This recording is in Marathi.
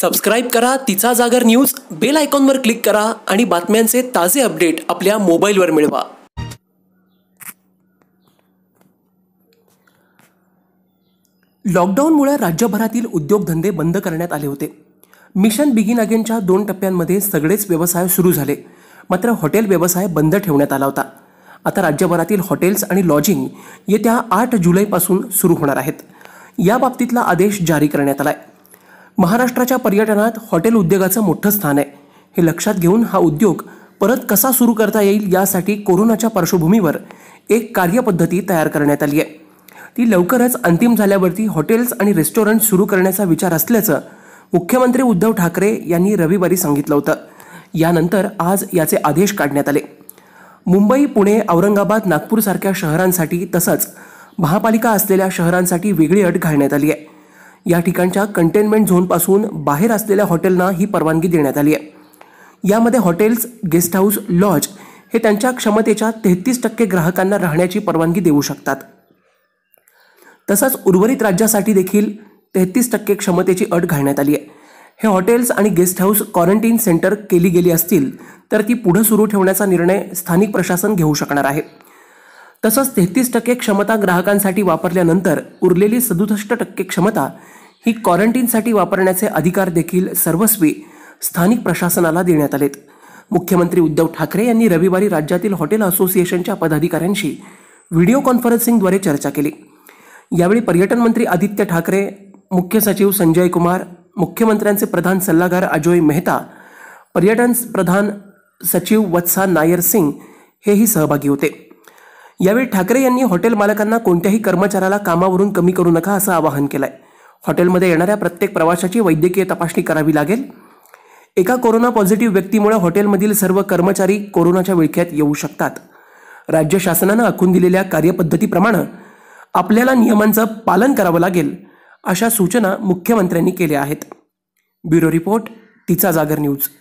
सबस्क्राईब करा तिचा जागर न्यूज बेल आयकॉनवर क्लिक करा आणि बातम्यांचे ताजे अपडेट आपल्या मोबाईलवर मिळवा लॉकडाऊनमुळे राज्यभरातील उद्योगधंदे बंद करण्यात आले होते मिशन बिगिन अगेनच्या दोन टप्प्यांमध्ये सगळेच व्यवसाय सुरू झाले मात्र हॉटेल व्यवसाय बंद ठेवण्यात आला होता आता राज्यभरातील हॉटेल्स आणि लॉजिंग येत्या आठ जुलैपासून सुरू होणार आहेत याबाबतीतला आदेश जारी करण्यात आला आहे महाराष्ट्राच्या पर्यटनात हॉटेल उद्योगाचं मोठं स्थान आहे हे लक्षात घेऊन हा उद्योग परत कसा सुरू करता येईल यासाठी कोरोनाच्या पार्श्वभूमीवर एक कार्यपद्धती तयार करण्यात आली आहे ती लवकरच अंतिम झाल्यावरती हॉटेल्स आणि रेस्टॉरंट सुरू करण्याचा विचार असल्याचं मुख्यमंत्री उद्धव ठाकरे यांनी रविवारी सांगितलं होतं यानंतर आज याचे आदेश काढण्यात आले मुंबई पुणे औरंगाबाद नागपूरसारख्या शहरांसाठी तसंच महापालिका असलेल्या शहरांसाठी वेगळी अट घालण्यात आली आहे या ठिकाणच्या कंटेनमेंट झोनपासून बाहेर असलेल्या हॉटेलना ही परवानगी देण्यात आली आहे यामध्ये हॉटेल्स गेस्ट हाऊस लॉज हे त्यांच्या क्षमतेच्या तेहतीस टक्के ग्राहकांना राहण्याची परवानगी देऊ शकतात तसंच उर्वरित राज्यासाठी देखील तेहतीस टक्के क्षमतेची अट घालण्यात आली आहे हे हॉटेल्स आणि गेस्ट हाऊस क्वारंटीन सेंटर केली गेली असतील तर ती पुढं सुरू ठेवण्याचा निर्णय स्थानिक प्रशासन घेऊ शकणार आहे तसंच तेहतीस टक्के क्षमता ग्राहकांसाठी वापरल्यानंतर उरलेली सदुसष्ट टक्के क्षमता ही क्वारंटीनसाठी वापरण्याचे अधिकार देखील सर्वस्वी स्थानिक प्रशासनाला देण्यात आलेत मुख्यमंत्री उद्धव ठाकरे यांनी रविवारी राज्यातील हॉटेल असोसिएशनच्या पदाधिकाऱ्यांशी व्हिडिओ कॉन्फरन्सिंगद्वारे चर्चा केली यावेळी पर्यटन मंत्री आदित्य ठाकरे मुख्य सचिव संजय कुमार मुख्यमंत्र्यांचे प्रधान सल्लागार अजोय मेहता पर्यटन प्रधान सचिव वत्सा नायर सिंग हेही सहभागी होते यावेळी ठाकरे यांनी हॉटेल मालकांना कोणत्याही कर्मचाऱ्याला कामावरून कमी करू नका असं आवाहन केलं आहे हॉटेलमध्ये येणाऱ्या प्रत्येक प्रवाशाची वैद्यकीय तपासणी करावी लागेल एका कोरोना पॉझिटिव्ह व्यक्तीमुळे हॉटेलमधील सर्व कर्मचारी कोरोनाच्या विळख्यात येऊ शकतात राज्य शासनानं आखून दिलेल्या कार्यपद्धतीप्रमाणे आपल्याला नियमांचं पालन करावं लागेल अशा सूचना मुख्यमंत्र्यांनी केल्या आहेत ब्युरो रिपोर्ट तिचा जागर न्यूज